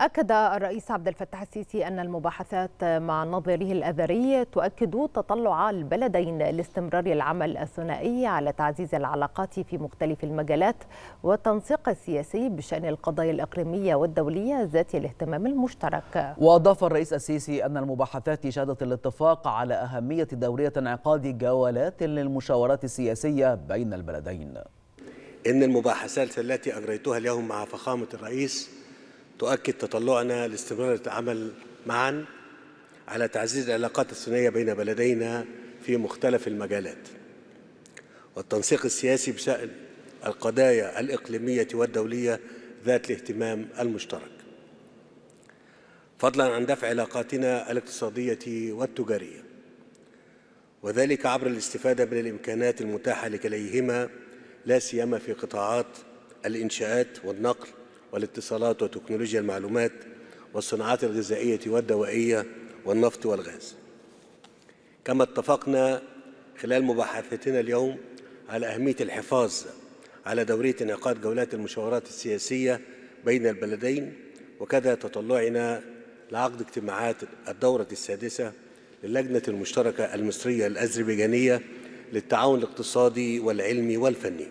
أكد الرئيس عبد الفتاح السيسي أن المباحثات مع نظيره الأذري تؤكد تطلع البلدين لاستمرار العمل الثنائي على تعزيز العلاقات في مختلف المجالات والتنسيق السياسي بشأن القضايا الإقليمية والدولية ذات الاهتمام المشترك. وأضاف الرئيس السيسي أن المباحثات شهدت الاتفاق على أهمية دورية انعقاد جولات للمشاورات السياسية بين البلدين. إن المباحثات التي أجريتها اليوم مع فخامة الرئيس تؤكد تطلعنا لاستمرار العمل معا على تعزيز العلاقات الثنائية بين بلدينا في مختلف المجالات والتنسيق السياسي بشأن القضايا الإقليمية والدولية ذات الاهتمام المشترك فضلا عن دفع علاقاتنا الاقتصادية والتجارية وذلك عبر الاستفادة من الإمكانات المتاحة لكليهما لا سيما في قطاعات الإنشاءات والنقل والاتصالات وتكنولوجيا المعلومات والصناعات الغذائية والدوائية والنفط والغاز كما اتفقنا خلال مباحثتنا اليوم على أهمية الحفاظ على دورية انعقاد جولات المشاورات السياسية بين البلدين وكذا تطلعنا لعقد اجتماعات الدورة السادسة للجنة المشتركة المصرية الأذربيجانية للتعاون الاقتصادي والعلمي والفني